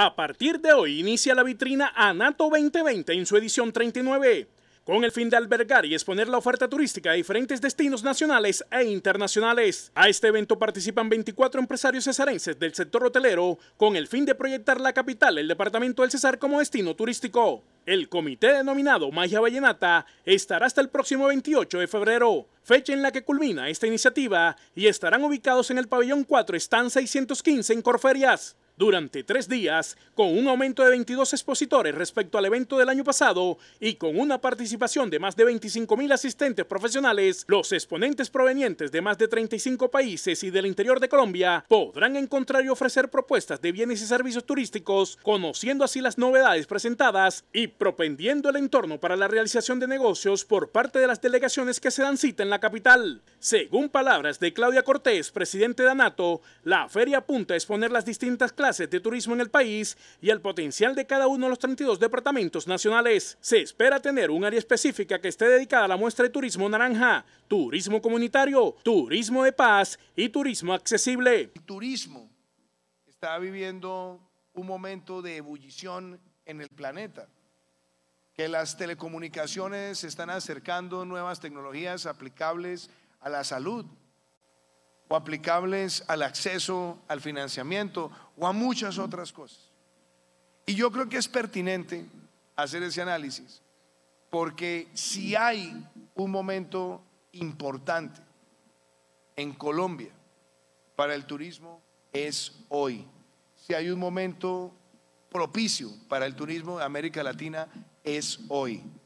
A partir de hoy inicia la vitrina Anato 2020 en su edición 39, con el fin de albergar y exponer la oferta turística a diferentes destinos nacionales e internacionales. A este evento participan 24 empresarios cesarenses del sector hotelero, con el fin de proyectar la capital, el departamento del Cesar, como destino turístico. El comité denominado Magia Vallenata estará hasta el próximo 28 de febrero, fecha en la que culmina esta iniciativa, y estarán ubicados en el pabellón 4, están 615 en Corferias durante tres días, con un aumento de 22 expositores respecto al evento del año pasado y con una participación de más de 25.000 mil asistentes profesionales, los exponentes provenientes de más de 35 países y del interior de Colombia podrán encontrar y ofrecer propuestas de bienes y servicios turísticos, conociendo así las novedades presentadas y propendiendo el entorno para la realización de negocios por parte de las delegaciones que se dan cita en la capital. Según palabras de Claudia Cortés, presidente de ANATO, la feria apunta a exponer las distintas clases de turismo en el país y el potencial de cada uno de los 32 departamentos nacionales. Se espera tener un área específica que esté dedicada a la muestra de turismo naranja, turismo comunitario, turismo de paz y turismo accesible. El turismo está viviendo un momento de ebullición en el planeta, que las telecomunicaciones se están acercando nuevas tecnologías aplicables a la salud, o aplicables al acceso, al financiamiento o a muchas otras cosas. Y yo creo que es pertinente hacer ese análisis, porque si hay un momento importante en Colombia para el turismo, es hoy. Si hay un momento propicio para el turismo de América Latina, es hoy.